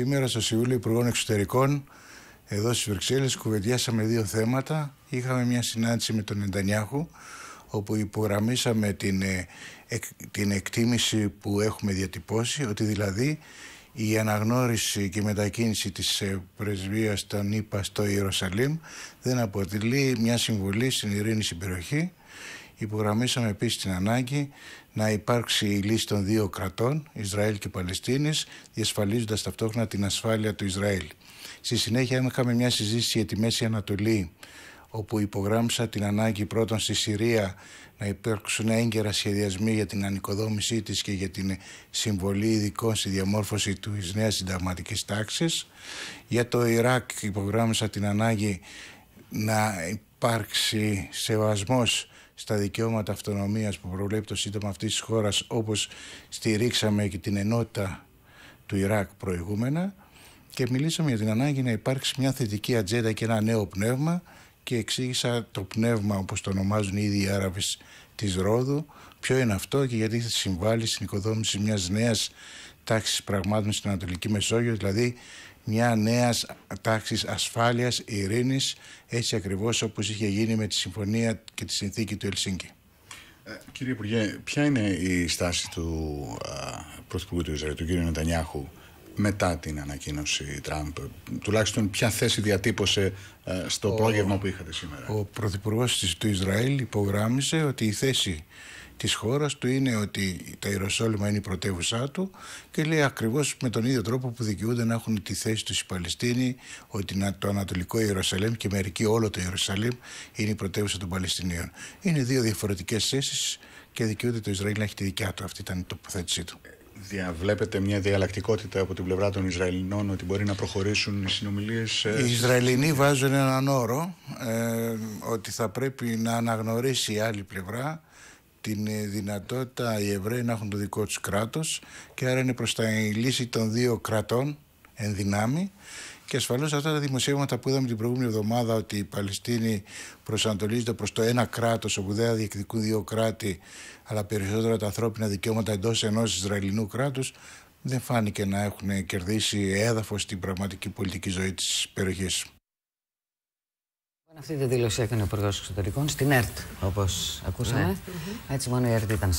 Σήμερα στο Συμβούλιο Υπουργών Εξωτερικών, εδώ στις Βρυξέλλες, κουβεντιάσαμε δύο θέματα. Είχαμε μια συνάντηση με τον Εντανιάχου, όπου υπογραμμίσαμε ε, την, εκτίμηση που έχουμε διατυπώσει, ότι δηλαδή η αναγνώριση και η μετακίνηση της ε, πρεσβείας των ΗΠΑ στο Ιερουσαλήμ δεν αποτελεί μια συμβολή στην ειρήνη στην Υπογραμμίσαμε επίσης την ανάγκη να υπάρξει η λύση των δύο κρατών, Ισραήλ και Παλαιστίνης, διασφαλίζοντας ταυτόχρονα την ασφάλεια του Ισραήλ. Στη συνέχεια, είχαμε μια συζήτηση για τη Μέση Ανατολή, όπου υπογράμμισα την ανάγκη πρώτον στη Συρία να υπάρξουν έγκαιρα σχεδιασμοί για την ανοικοδόμησή της και για την συμβολή ειδικών στη διαμόρφωση τη νέας συνταγματικής τάξης. Για το Ιράκ υπογράμμισα την ανάγκη να υπάρξει σεβασμός στα δικαιώματα αυτονομίας που προβλέπει το σύντομα αυτής της χώρας όπως στηρίξαμε και την ενότητα του Ιράκ προηγούμενα και μιλήσαμε για την ανάγκη να υπάρξει μια θετική ατζέντα και ένα νέο πνεύμα και εξήγησα το πνεύμα όπως το ονομάζουν ίδιοι οι Άραβες της Ρόδου, ποιο είναι αυτό και γιατί θα συμβάλλει στην οικοδόμηση μιας νέας τάξης πραγμάτων στην Ανατολική Μεσόγειο, δηλαδή μια νέας τάξης ασφάλειας, ειρήνης, έτσι ακριβώς όπως είχε γίνει με τη συμφωνία και τη συνθήκη του Ελσίνκη. Ε, κύριε Υπουργέ, ποια είναι η στάση του Πρωθυπουργού του Ισραήλ, του κ. Νετανιάχου, μετά την ανακοίνωση Τραμπ, τουλάχιστον ποια θέση διατύπωσε ε, στο ο, πρόγευμα που είχατε σήμερα. Ο Πρωθυπουργός του Ισραήλ υπογράμμισε ότι η θέση της χώρας του είναι ότι τα Ιεροσόλυμα είναι η πρωτεύουσά του και λέει ακριβώς με τον ίδιο τρόπο που δικαιούνται να έχουν τη θέση τους οι Παλαιστίνοι ότι το Ανατολικό Ιερουσαλήμ και μερικοί όλο το Ιερουσαλήμ είναι η πρωτεύουσα των Παλαιστινίων. Είναι δύο διαφορετικές θέσεις και δικαιούται το Ισραήλ να έχει τη δικιά του. Αυτή ήταν η τοποθέτησή του. Διαβλέπετε μια διαλλακτικότητα από την πλευρά των Ισραηλινών ότι μπορεί να προχωρήσουν οι συνομιλίες. Ε, οι Ισραηλινοί βάζουν έναν όρο ε, ότι θα πρέπει να αναγνωρίσει η άλλη πλευρά την ε, δυνατότητα οι Εβραίοι να έχουν το δικό τους κράτος και άρα είναι προς τα λύση των δύο κρατών εν δυνάμει και ασφαλώς αυτά τα δημοσιεύματα που είδαμε την προηγούμενη εβδομάδα ότι η Παλαιστίνη προσανατολίζεται προς το ένα κράτος, όπου δεν διεκδικούν δύο κράτη, αλλά περισσότερα τα ανθρώπινα δικαιώματα εντός ενός Ισραηλινού κράτους, δεν φάνηκε να έχουν κερδίσει έδαφος στην πραγματική πολιτική ζωή της περιοχής. Αυτή τη δήλωση έκανε ο Υπουργός Εξωτερικών στην ΕΡΤ, όπως ακούσαμε. Ναι. Έτσι, μόνο η ΕΡΤ ήταν